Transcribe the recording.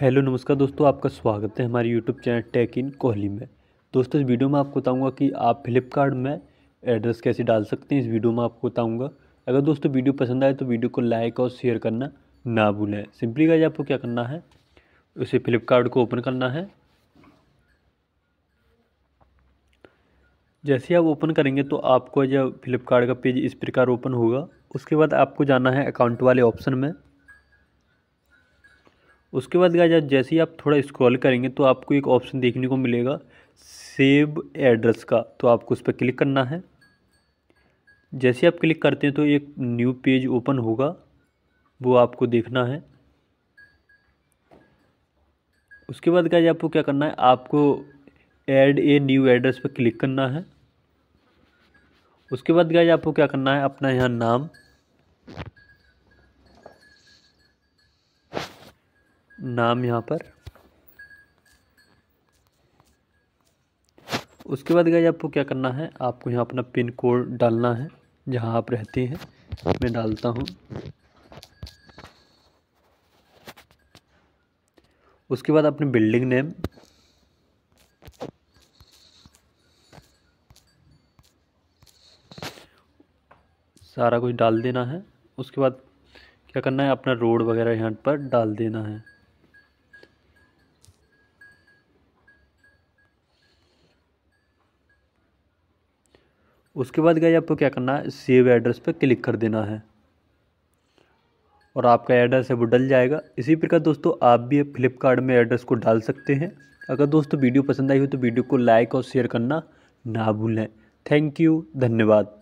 hello नमस्कार दोस्तों आपका स्वागत है हमारे YouTube channel tech in Kohli में दोस्तों इस वीडियो में आपको बताऊंगा कि आप फ्लिपकार्ट में एड्रेस कैसे डाल सकते हैं इस वीडियो में आपको बताऊंगा अगर दोस्तों वीडियो पसंद आए तो वीडियो को लाइक और शेयर करना ना भूलें सिंपली गाइज आपको क्या करना है उसे फ्लिपकार्ट को ओपन करना है जैसे आप ओपन करेंगे तो आपको जब फ्लिपकार्ट का पेज इस प्रकार ओपन होगा उसके बाद आपको जाना है अकाउंट वाले ऑप्शन में उसके बाद गाइज जैसे ही आप थोड़ा स्क्रॉल करेंगे तो आपको एक ऑप्शन देखने को मिलेगा सेव एड्रेस का तो आपको उस पर क्लिक करना है जैसे आप क्लिक करते हैं तो एक न्यू पेज ओपन होगा वो आपको देखना है उसके बाद गाइज आपको क्या करना है आपको ऐड ए न्यू एड्रेस पर क्लिक करना है उसके बाद गाइज आपको क्या करना है अपना यहाँ नाम नाम यहाँ पर उसके बाद गाइज आपको क्या करना है आपको यहाँ अपना पिन कोड डालना है जहाँ आप रहते हैं मैं डालता हूँ उसके बाद अपने बिल्डिंग नेम सारा कुछ डाल देना है उसके बाद क्या करना है अपना रोड वगैरह यहाँ पर डाल देना है उसके बाद गए आपको क्या करना है सेव एड्रेस पर क्लिक कर देना है और आपका एड्रेस है वो डल जाएगा इसी प्रकार दोस्तों आप भी फ्लिपकार्ट में एड्रेस को डाल सकते हैं अगर दोस्तों वीडियो पसंद आई हो तो वीडियो को लाइक और शेयर करना ना भूलें थैंक यू धन्यवाद